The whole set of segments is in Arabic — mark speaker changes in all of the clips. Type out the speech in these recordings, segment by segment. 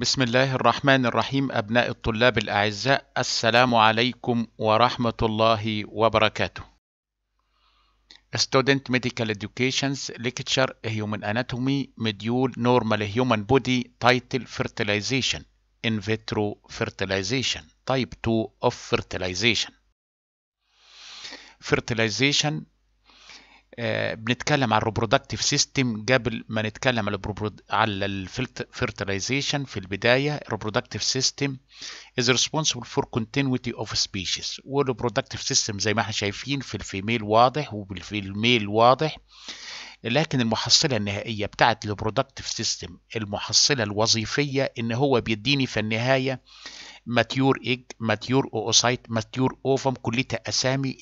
Speaker 1: بسم الله الرحمن الرحيم أبناء الطلاب الأعزاء السلام عليكم ورحمة الله وبركاته Student Medical Education's Lecture Human Anatomy Module Normal Human Body Title Fertilization In Vitro Fertilization Type 2 of Fertilization Fertilization آه، بنتكلم على الريبرودكتيف سيستم قبل ما نتكلم على الفيرتلايزيشن في البدايه الريبرودكتيف سيستم از ريسبونسبل فور continuity اوف سبيشيز والريبرودكتيف سيستم زي ما احنا شايفين في الفيميل واضح وفي الميل واضح لكن المحصله النهائيه بتاعه الريبرودكتيف سيستم المحصله الوظيفيه ان هو بيديني في النهايه ماتيور ايج ماتيور اوسايت ماتيور اوفم كلها اسامي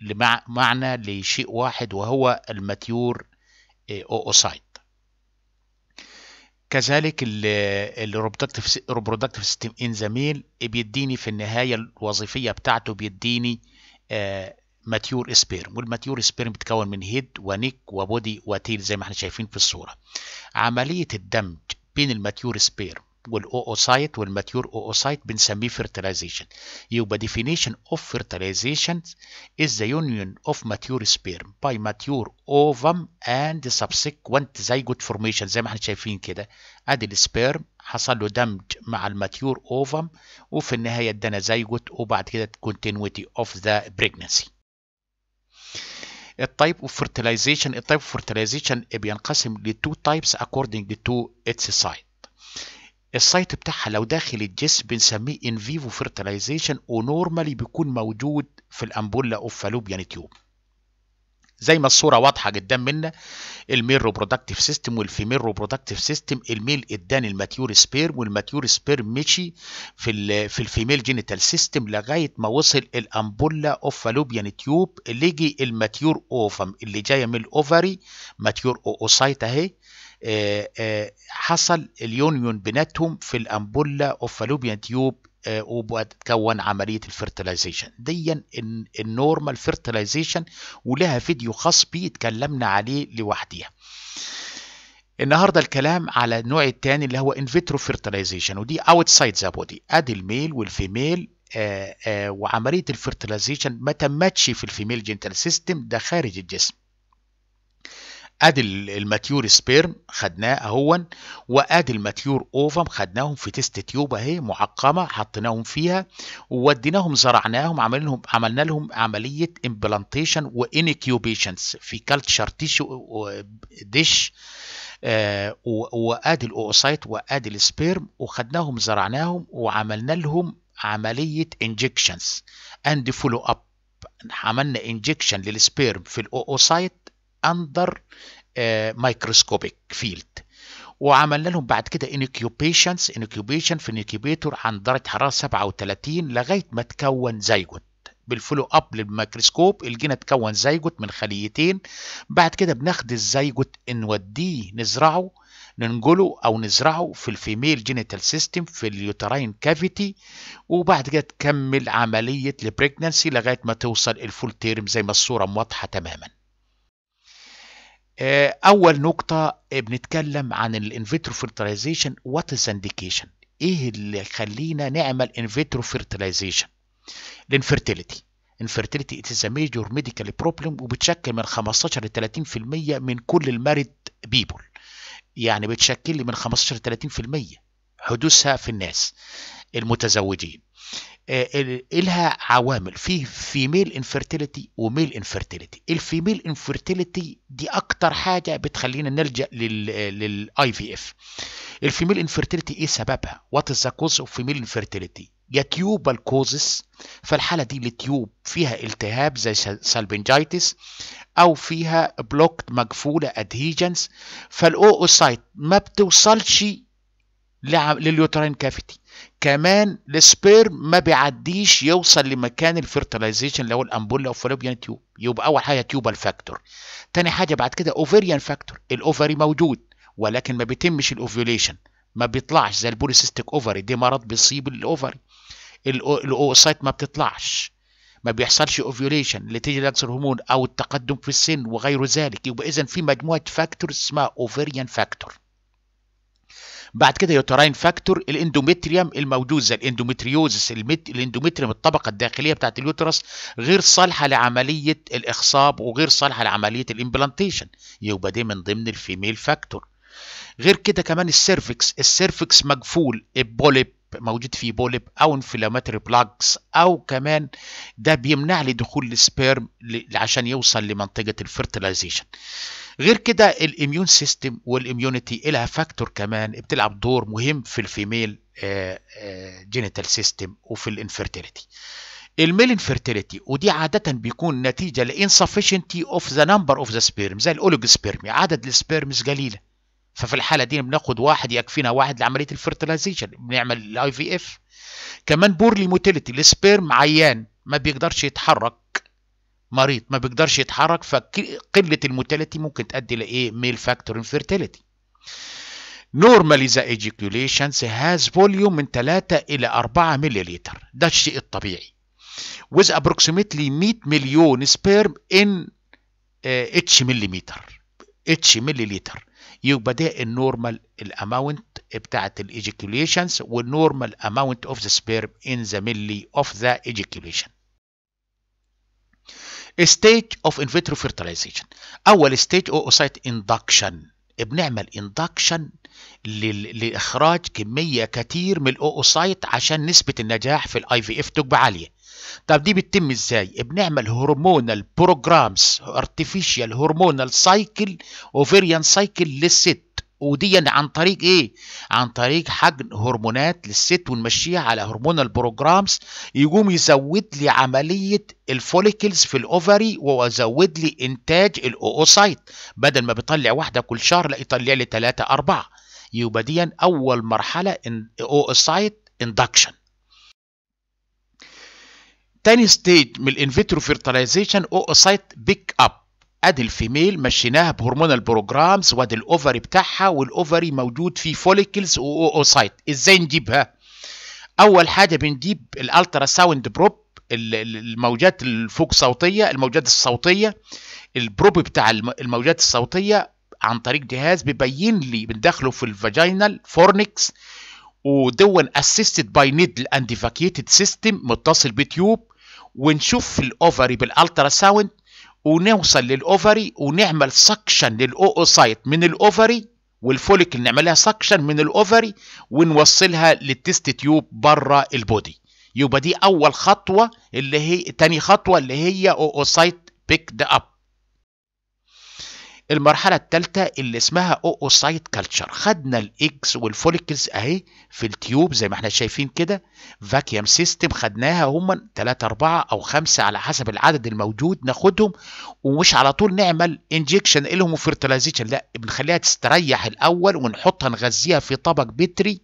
Speaker 1: لمعنى لشيء واحد وهو الماتيور آه، اوسايت كذلك الريبرودكتيف ريبرودكتيف سيستم ان ذا ميل بيديني في النهايه الوظيفيه بتاعته بيديني آه، ماتيور سبيرم والماتيور سبيرم بيتكون من هيد ونيك وبودي وتيل زي ما احنا شايفين في الصوره عمليه الدمج بين الماتيور سبيرم والاوسايت والماتيور اوسايت بنسميه فيرتلايزيشن يبقى ديفينيشن اوف فيرتلايزيشن از ذا يونيون اوف ماتيور سبيرم باي ماتيور اوفم اند سبسيكوينت زيجوت فورميشن زي ما احنا شايفين كده ادي السبيرم حصل له دمج مع الماتيور اوفم وفي النهايه ادانا زيجوت وبعد كده كونتينيوتي اوف ذا بريجنسي التايب اوف فيرتلايزيشن التايب اوف فيرتلايزيشن بينقسم لتو تايبس اكوردنج تو اتس site السايت بتاعها لو داخل الجسم بنسميه ان فيفو فيرتلايزيشن ونورمالي بيكون موجود في الامبولا اوف فالوبيان تيوب زي ما الصوره واضحه جدا منا الميل ريبرودكتيف سيستم والفيميل ريبرودكتيف سيستم الميل اداني الماتيور سبيرم والماتيور سبيرم مشي في في الفيميل جينيتال سيستم لغايه ما وصل الامبولا اوف فالوبيان تيوب اللي يجي الماتيور اوفم اللي جايه من الاوفري ماتيور اوسايت اهي آه، آه، حصل اليونيون بيناتهم في الأمبولة أوف آه، فالوبيان تيوب وبتكون عملية الفيرتلايزيشن دي النورمال فيرتلايزيشن ولها فيديو خاص بيه اتكلمنا عليه لوحديها النهارده الكلام على النوع الثاني اللي هو انفيترو فيرتلايزيشن ودي اوتسايد ذا بودي ادي الميل والفيميل وعمليه الفيرتلايزيشن ما تمتش في الفيميل جينتال سيستم ده خارج الجسم ادي الماتيور سبيرم خدناه اهون وادي الماتيور اوفم خدناهم في تيست تيوب اهي معقمه حطيناهم فيها ووديناهم زرعناهم لهم عملنا لهم عمليه امبلانتيشن وانكيوبيشنز في كالتشر تيشو ديش وادي الاوسايت وادي السبيرم وخدناهم زرعناهم وعملنا لهم عمليه انجكشنز اند فولو اب عملنا انجكشن للسبيرم في الاوسايت اندر مايكروسكوبيك فيلد وعملنا لهم بعد كده انكيوبيشنز انكيوبيشن في انكيوبيتور عند درجه حراره 37 لغايه ما تكون زيجوت بالفولو اب للميكروسكوب الجينا تكون زيجوت من خليتين بعد كده بناخد الزيجوت نوديه نزرعه ننقله او نزرعه في الفيميل جينيتال سيستم في اليوتراين كافيتي وبعد كده تكمل عمليه البريجنسي لغايه ما توصل الفول تيرم زي ما الصوره موضحه تماما آه، اول نقطه آه، بنتكلم عن الانفيترو فيرتلايزيشن وات از انديكيشن ايه اللي يخلينا نعمل انفيترو فيرتلايزيشن الانفيرتيليتي انفيرتيليتي اتس ا ميجور ميديكال بروبلم وبتشكل من 15 ل 30% من كل المارد بيبول يعني بتشكل لي من 15 ل 30% حدوثها في الناس المتزوجين آه، إلها عوامل في فيميل انفرتيليتي وميل انفرتيليتي الفيميل انفرتيليتي دي اكتر حاجه بتخلينا نلجا للاي في اف الفيميل انفرتيليتي ايه سببها وات از ذا كوز اوف فيميل انفرتيليتي يا تيوبال كوزس فالحاله دي التيوب فيها التهاب زي سالبنجايتس او فيها بلوكت مقفوله ادهيجنس فالاوسايت ما بتوصلش لليوترين كافيتي كمان السبيرم ما بيعديش يوصل لمكان الفيرتلايزيشن اللي هو الامبولا او فالوبيان تيوب يبقى اول حاجه تيوبال فاكتور تاني حاجه بعد كده اوفريان فاكتور الاوفري موجود ولكن ما بيتمش الاوفيوليشن ما بيطلعش زي البوليسيستيك اوفري دي مرض بيصيب الاوفري الاوسايت ما بتطلعش ما بيحصلش اوفيوليشن نتيجه لنقص الهرمون او التقدم في السن وغير ذلك يبقى اذا في مجموعه فاكتورز اسمها اوفريان فاكتور بعد كده يوتراين فاكتور الاندومتريوم الموجوزه الاندومتريوزس المت... الاندومتريوم الطبقه الداخليه بتاعه اليوترس غير صالحه لعمليه الاخصاب وغير صالحه لعمليه الامبلانتيشن يبقى دي من ضمن الفيميل فاكتور غير كده كمان السيرفكس السيرفكس مقفول البوليب موجود فيه بوليب او انفلاماتري بلاكس او كمان ده بيمنع لي دخول السبيرم عشان يوصل لمنطقه الفرتلايزيشن غير كده الاميون سيستم والاميونيتي لها فاكتور كمان بتلعب دور مهم في الفيميل جينيتال سيستم وفي الانفيرتيليتي الميل انفيرتيليتي ودي عادة بيكون نتيجة لانسفيشنتي اوف ذا نمبر اوف ذا سبيرم زي الاولوج سبيرم عدد السبيرمز قليلة ففي الحالة دي بناخد واحد يكفينا واحد لعملية الفيرتلايزيشن بنعمل الاي في اف كمان بورلي موتيليتي السبيرم عيان ما بيقدرش يتحرك مريض ما بيقدرش يتحرك فقله الموتاليتي ممكن تؤدي لايه ميل فاكتور انفيرتيليتي normally ذا ejaculations هاز فوليوم من 3 إلى 4 مليلتر ده الشيء الطبيعي with approximately 100 مليون سبيرم ان اتش مليمتر اتش مليلتر يبقى ده النورمال الاماونت بتاعه الايجيكوليشنز والنورمال اماونت اوف ذا سبيرم ان ذا ملي اوف ذا ايجيكوليشن stage اوف ان فيترو fertilization اول ستيج اوسايت اندكشن بنعمل اندكشن لاخراج كميه كتير من الاوسايت عشان نسبه النجاح في الاي في اف تبقى عاليه طب دي بتتم ازاي بنعمل هرمونال بروجرامز ارتفيشال هرمونال سايكل اوفيريان سايكل للست ودي عن طريق ايه عن طريق حجن هرمونات للست ونمشيها على هرمونال بروجرامز يقوم يزود لي عمليه الفوليكلز في الاوفري وازود لي انتاج الاوسايت بدل ما بيطلع واحده كل شهر لا يطلع لي ثلاثه اربعه يبقى دي اول مرحله اوسايت اندكشن تاني ستيج من الانفيترو فيرتلايزيشن اوسايت بيك اب ادي الفيميل مشيناها بهرمونال بروجرامز وادي الاوفري بتاعها والاوفري موجود فيه فوليكلز واوسايت ازاي نجيبها اول حاجه بنجيب الالترا ساوند بروب الموجات الفوق صوتيه الموجات الصوتيه البروب بتاع الموجات الصوتيه عن طريق جهاز بيبين لي بندخله في الفاجينال فورنكس ودون اسيستد باي نيدل اند فاكيتد سيستم متصل بتيوب ونشوف الاوفري بالالترا ساوند ونوصل للاوفري ونعمل سكشن للأوسايت من الاوفري والفوليكل نعملها سكشن من الاوفري ونوصلها للتست تيوب بره البودي يبقى دي اول خطوه اللي هي تاني خطوه اللي هي أوسايت بيكد اب المرحله التالتة اللي اسمها اوسايت كلتشر خدنا الايجز والفوليكلز اهي في التيوب زي ما احنا شايفين كده فاكيوم سيستم خدناها هما تلاتة اربعة او خمسة على حسب العدد الموجود ناخدهم ومش على طول نعمل انجكشن لهم وفيرتلايزيشن لا بنخليها تستريح الاول ونحطها نغذيها في طبق بتري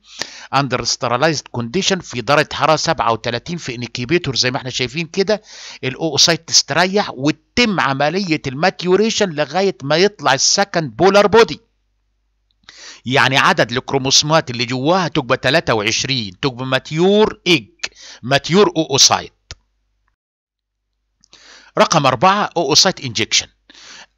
Speaker 1: اندر سترلايزد كونديشن في درجه حراره 37 في انكيبيتور زي ما احنا شايفين كده الاوسايت تستريح وال تتم عملية الماتيوريشن لغاية ما يطلع السكند بولار بودي يعني عدد الكروموسومات اللي جواها تبقى 23 تبقى ماتيور ايج ماتيور اوسايت رقم أربعة اوسايت انجكشن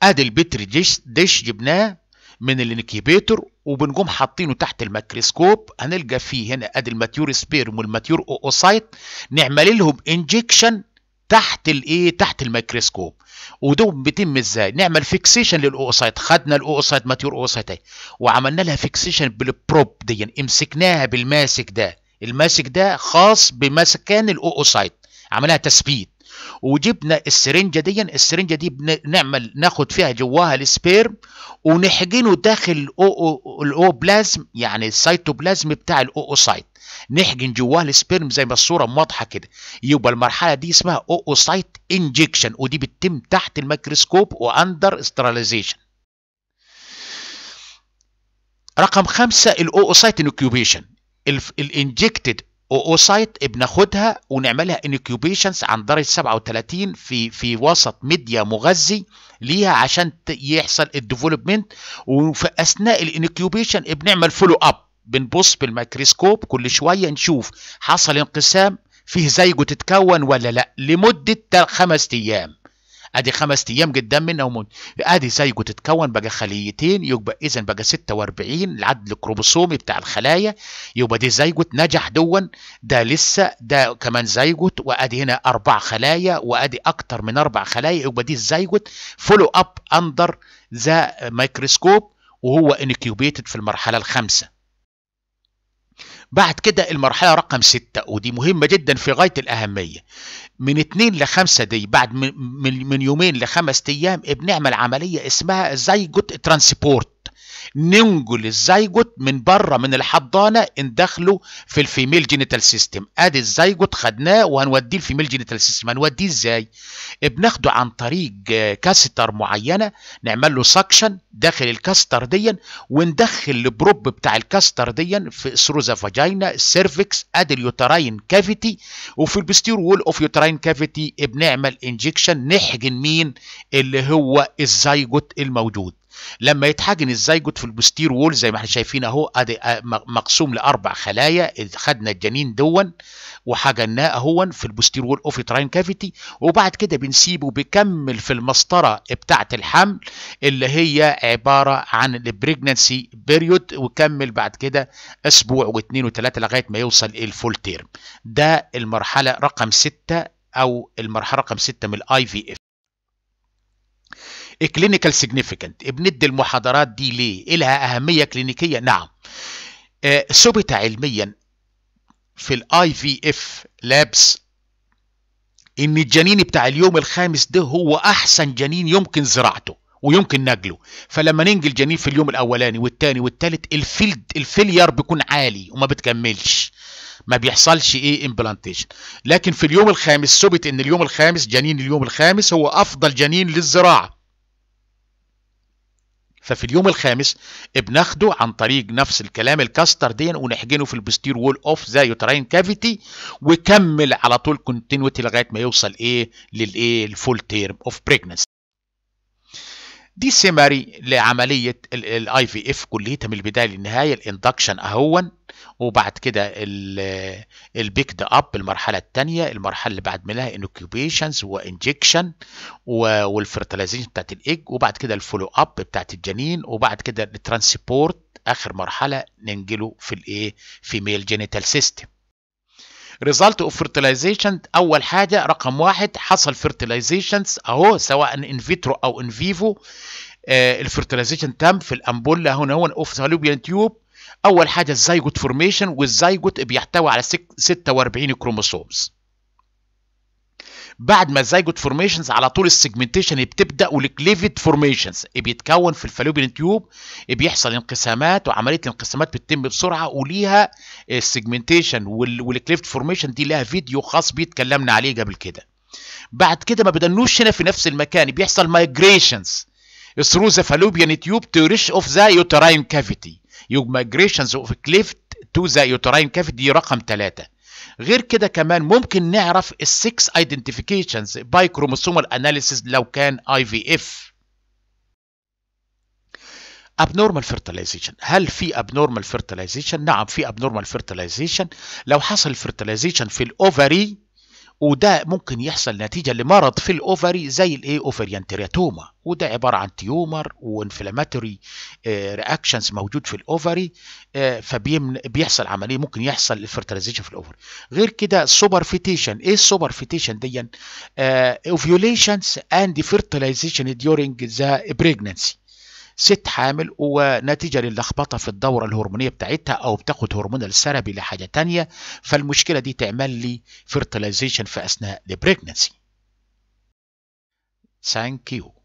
Speaker 1: ادي البتري ديش, ديش جبناه من الانكيبيتور وبنقوم حاطينه تحت الميكروسكوب هنلقى فيه هنا ادي الماتيور سبيرم والماتيور اوسايت نعمل لهم انجكشن تحت الايه تحت الميكروسكوب وده بيتم ازاي نعمل فيكسيشن للاوسايت خدنا الاوسايت ماتيور اوسايت وعملنا لها فيكسيشن بالبروب دي يعني امسكناها بالماسك ده الماسك ده خاص بمسكان الاوسايت عملها تثبيت وجبنا السرنجه دي السرنجه دي بنعمل ناخد فيها جواها السبيرم ونحقنه داخل الاو بلازم يعني السيتوبلازم بتاع الاو سايت نحقن جواه السبيرم زي ما الصوره واضحه كده يبقى المرحله دي اسمها اوسايت انجكشن ودي بتتم تحت الميكروسكوب واندر استراليزيشن رقم خمسة الاوسايت انكيوبيشن الانجكتد اوسايت بناخدها ونعملها انكيوبيشنز عن درجه 37 في في وسط ميديا مغذي ليها عشان يحصل الديفلوبمنت وفي اثناء الانكيوبيشن بنعمل فولو اب بنبص بالميكروسكوب كل شويه نشوف حصل انقسام فيه زيجه تتكون ولا لا لمده خمس ايام ادي خمس ايام قدام منا او ادي زيجو تتكون بقى خليتين يبقى اذا بقى 46 العدد الكروموسومي بتاع الخلايا يبقى دي زيجوت نجح دون ده لسه ده كمان زيجوت وادي هنا اربع خلايا وادي اكتر من اربع خلايا يبقى دي الزيجوت فولو اب اندر ذا مايكروسكوب وهو انكيوبيتد في المرحله الخامسه بعد كده المرحلة رقم ستة ودي مهمة جدا في غاية الأهمية من ل لخمسة دي بعد من, من يومين لخمس أيام بنعمل عملية اسمها زي جوت ترانسبورت ننقل الزيجوت من بره من الحضانه ندخله في الفيميل جينيتال سيستم ادي الزيجوت خدناه وهنوديه الفيميل جينيتال سيستم هنوديه ازاي بناخده عن طريق آه، كاستر معينه نعمل له سكشن داخل الكاستر دي وندخل البروب بتاع الكاستر دي في سروزا ذا فاجينا السيرفكس ادي اليوتراين كافيتي وفي البستير وول اوف يوتراين كافيتي بنعمل انجكشن نحجن مين اللي هو الزيجوت الموجود لما يتحجن الزيجوت في البوستير وول زي ما احنا شايفين اهو ادي آه، مقسوم لاربع خلايا خدنا الجنين دون وحجناه اهو في البوستير وول اوف تراين كافيتي وبعد كده بنسيبه بيكمل في المسطره بتاعه الحمل اللي هي عباره عن البريجنانسي بيريود وكمل بعد كده اسبوع واثنين وثلاثه لغايه ما يوصل الفول تيرم ده المرحله رقم ستة او المرحله رقم ستة من الاي في اف كلينيكال إيه إيه سيجنيفيكانت بندي المحاضرات دي ليه إيه لها اهميه كلينيكيه نعم ثبت آه، علميا في الاي في اف لابس ان الجنين بتاع اليوم الخامس ده هو احسن جنين يمكن زراعته ويمكن نجله فلما ننجي الجنين في اليوم الاولاني والثاني والثالث الفيلد الفيلير بيكون عالي وما بتكملش ما بيحصلش ايه امبلانتيشن لكن في اليوم الخامس ثبت ان اليوم الخامس جنين اليوم الخامس هو افضل جنين للزراعه ففي اليوم الخامس بناخده عن طريق نفس الكلام الكاستر دي ونحجنه في البستير وول اوف ذا يوتراين كافيتي وكمل على طول كونتينوتي لغايه ما يوصل ايه للايه الفول تيرم اوف بريجنس دي سيماري لعملية الاي في اف كليتها من البداية للنهاية الاندكشن اهون وبعد كده البيك ده اب المرحلة الثانية المرحلة اللي بعد منها انكيوبيشنز وانجكشن والفرتلايزيشن بتاعت الايج وبعد كده الفولو اب بتاعت الجنين وبعد كده الترانسبورت اخر مرحلة ننجله في الايه في ميل جينيتال سيستم ريزلت اوف فيرتيلايزيشن اول حاجه رقم واحد حصل فيرتلايزيشنز اهو سواء ان فيترو او ان فيفو آه الفيرتلايزيشن تم في الامبولا هنا هو اوف سالوبيان تيوب اول حاجه الزيجوت فورميشن والزيجوت بيحتوي على 46 كروموسومز بعد ما الزيجوت فورميشنز على طول السيجمنتيشن بتبدا والكليفت إيه فورميشنز بيتكون في الفالوبين تيوب إيه بيحصل انقسامات وعمليه الانقسامات بتتم بسرعه وليها السيجمنتيشن والكليفت فورميشن دي لها فيديو خاص بيه اتكلمنا عليه قبل كده بعد كده ما بدنوش هنا في نفس المكان بيحصل مايجريشنز ثرو ذا فالوبين تيوب تو ريش اوف ذا يوتراين كافيتي يوب مايجريشنز اوف كليفت تو ذا يوتراين كافيتي رقم ثلاثه غير كده كمان ممكن نعرف ال6 identifications باي كروموسومال analysis لو كان اي في اف abnormal fertilization هل في abnormal fertilization نعم في abnormal fertilization لو حصل fertilization في الاوفري وده ممكن يحصل نتيجة لمرض في الأوفري زي الإيه أوفريانترياتوما وده عبارة عن تيومر وانفلاماتوري آه، رياكشنز موجود في الأوفري آه، فبيحصل عملية ممكن يحصل الفرتلزيشن في الأوفري غير كده السوبر فيتيشن إيه السوبر فيتيشن دي اوفيوليشنز اند فيرتلايزيشن ديورينج ذا بريجنسي ست حامل ونتيجة للخبطة في الدورة الهرمونية بتاعتها أو بتاخد هرمونال السربي لحاجة تانية فالمشكلة دي تعمل لي fertilization في أثناء البريجنسي ثانك يو